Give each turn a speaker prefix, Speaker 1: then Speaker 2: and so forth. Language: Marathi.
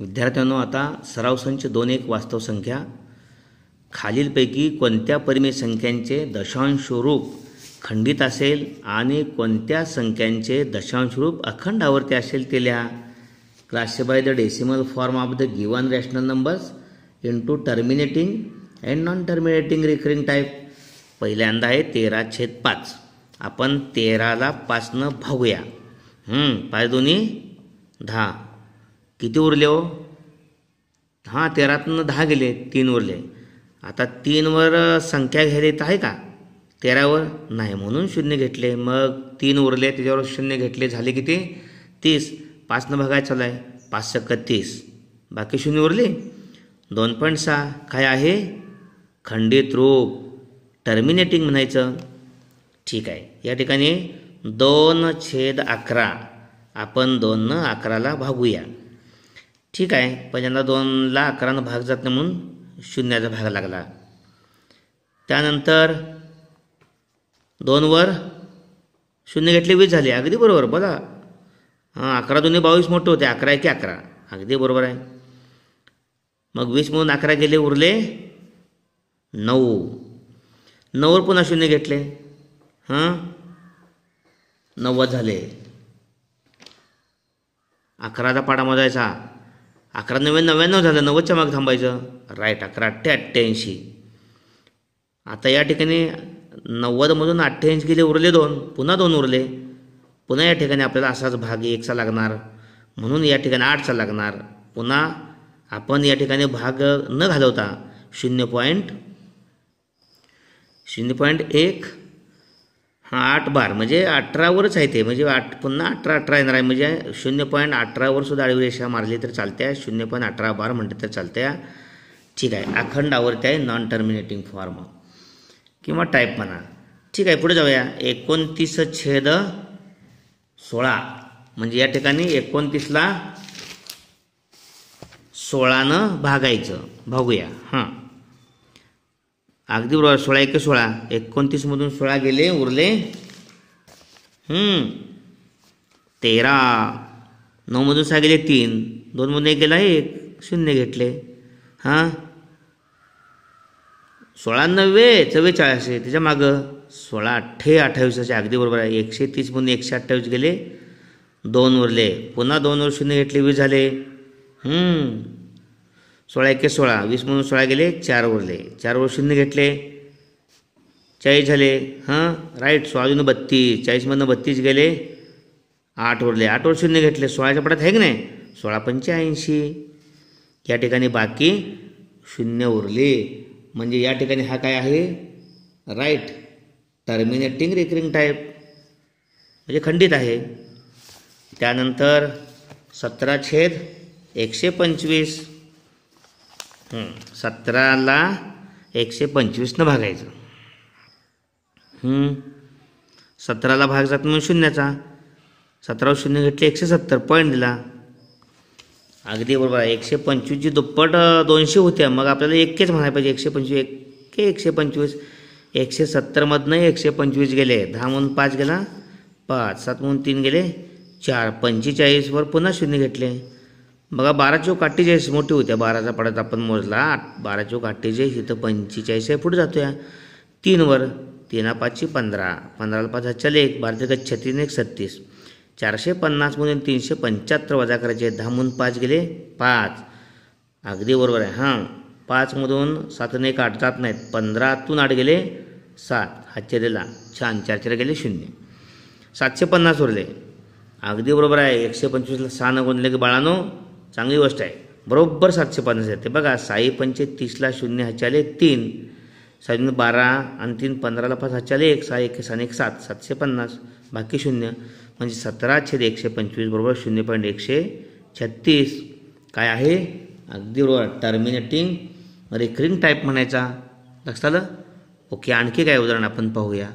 Speaker 1: विद्यार्थ्यांनो आता सराव संच दोन एक वास्तव संख्या खालीलपैकी कोणत्या परिमेय संख्यांचे दशांश रूप खंडित असेल आणि कोणत्या संख्यांचे दशांश रूप अखंड आवर्ती असेल ते लिहा क्लासे by the decimal form of the given rational numbers to terminating and non terminating recurring type पहिल्यांदा आहे तेरा छेद पाच आपण तेराला पाचनं भागूया पाच दोन्ही दहा किती उरले हो हां तेरातनं दहा गेले तीन उरले आता तीनवर संख्या घ्यायला येत आहे का तेरावर नाही म्हणून शून्य घेतले मग तीन उरले त्याच्यावर शून्य घेतले झाले किती तीस पाचनं भागाय चालू आहे पाच सक्क तीस बाकी शून्य उरले दोन पॉईंट सहा काय आहे खंडित रूप टर्मिनेटिंग म्हणायचं ठीक आहे या ठिकाणी दोन छेद अकरा आपण दोननं अकराला भागूया ठीक आहे पहिल्यांदा दोनला अकरानं भाग जात नाही म्हणून शून्याचा भाग लागला त्यानंतर दोनवर शून्य घेतले वीस झाले अगदी बरोबर बघा हां अकरा दोन्ही बावीस मोठे होते अकरा आहे की अकरा अगदी बरोबर आहे मग वीस म्हणून अकरा गेले उरले नऊ नऊवर पुन्हा शून्य घेतले हां नव्वद झाले अकराचा पाडा मोजायचा अकरा नव्या नव्याण्णव झालं नव्वदच्या मागे थांबायचं राईट अकरा अठ्ठे अठ्ठ्याऐंशी आता या ठिकाणी नव्वदमधून अठ्ठ्याऐंशी गेले उरले दोन पुन्हा दोन उरले पुन्हा या ठिकाणी आपल्याला असाच भाग एकचा लागणार म्हणून या ठिकाणी आठचा लागणार पुन्हा आपण या ठिकाणी भाग न घालवता शून्य पॉईंट शून्य पॉईंट एक हां आठ बार म्हणजे अठरावरच आहे ते म्हणजे आठ पुन्हा अठरा अठरा येणार आहे म्हणजे शून्य पॉईंट अठरावर सुद्धा रेषा मारली तर चालत्या शून्य पॉईंट अठरा बार म्हटलं तर चालत्या ठीक आहे अखंड आवर्ती आहे नॉन टर्मिनेटिंग फॉर्म किंवा टाईप म्हणा ठीक आहे पुढे जाऊया एकोणतीस छेद सोळा म्हणजे या ठिकाणी एकोणतीसला सोळानं भागायचं भागूया हां अगदी बरोबर सोळा एक सोळा एकोणतीसमधून सोळा गेले उरले तेरा नऊमधून सहा गेले तीन दोनमधून एक गेला एक शून्य घेतले हां सोळा नव्वे चव्वेचाळीसशे त्याच्या मागं सोळा अठ्ठे अठ्ठावीस असे अगदी बरोबर आहे एकशे तीस तीसमधून एकशे अठ्ठावीस गेले दोन उरले पुन्हा दोन वर शून्य घेतले वीस झाले सोळा एके सोळा वीसमधून सोळा गेले चार उरले चार वर शून्य घेतले चाळीस झाले हां राईट सोळा बत्तीस चाळीसमधनं बत्तीस गेले आठ उरले आठ वर शून्य घेतले सोळाच्या पटात आहे की नाही सोळा पंच्याऐंशी या ठिकाणी बाकी शून्य उरले म्हणजे या ठिकाणी हा काय आहे राईट टर्मिनेटिंग रिकरिंग टाईप म्हणजे खंडित आहे त्यानंतर सतरा छेद एकशे पंचवीस सतराला एकशे पंचवीसनं भागायचं सतराला भाग जात म्हणून शून्याचा सतरावर शून्य घेतले एकशे सत्तर पॉईंट दिला अगदी बरोबर एकशे पंचवीसची दुप्पट दोनशे होत्या मग आपल्याला एकच म्हणायला पाहिजे एकशे पंचवीस एक एकशे पंचवीस एकशे सत्तरमधनं एकशे पंचवीस गेले दहा म्हणून पाच गेला पाच सात म्हणून तीन गेले चार पंचेचाळीसवर पुन्हा शून्य घेतले बघा बारा चौक अठ्ठेचाळीस मोठी होत्या बाराचा पडत आपण मोजला बारा चौक अठ्ठेचाळीस इथं पंचेचाळीस आहे पुढे जातो या तीनवर तीना पाचशी पंधरा पंधराला पाच हजार एक बारा ते छत्तीस एक सत्तीस चारशे पन्नासमधून तीनशे पंच्याहत्तर वजा करायचे दहामधून पाच गेले पाच अगदी बरोबर आहे हां पाचमधून सातून एक आठ जात नाहीत पंधरातून आठ गेले सात हातचेरेला छान चार चार गेले शून्य सातशे पन्नास उरले अगदी बरोबर आहे एकशे पंचवीसला सहा न गुणले की बाळानो चांगली गोष्ट आहे बरोबर सातशे पन्नास येते बघा साई पंचे तीसला शून्य ह्याच्याले तीन साई बारा आणि तीन पंधराला पाच हच्याले एक सहा एक आणि एक सात सातशे पन्नास बाकी शून्य म्हणजे सतरा छेद एकशे पंचवीस बरोबर शून्य पॉईंट एकशे छत्तीस काय आहे अगदी बरोबर टर्मिनेटिंग रिकरिंग टाईप म्हणायचा लक्षात आलं ओके आणखी काय उदाहरण आपण पाहूया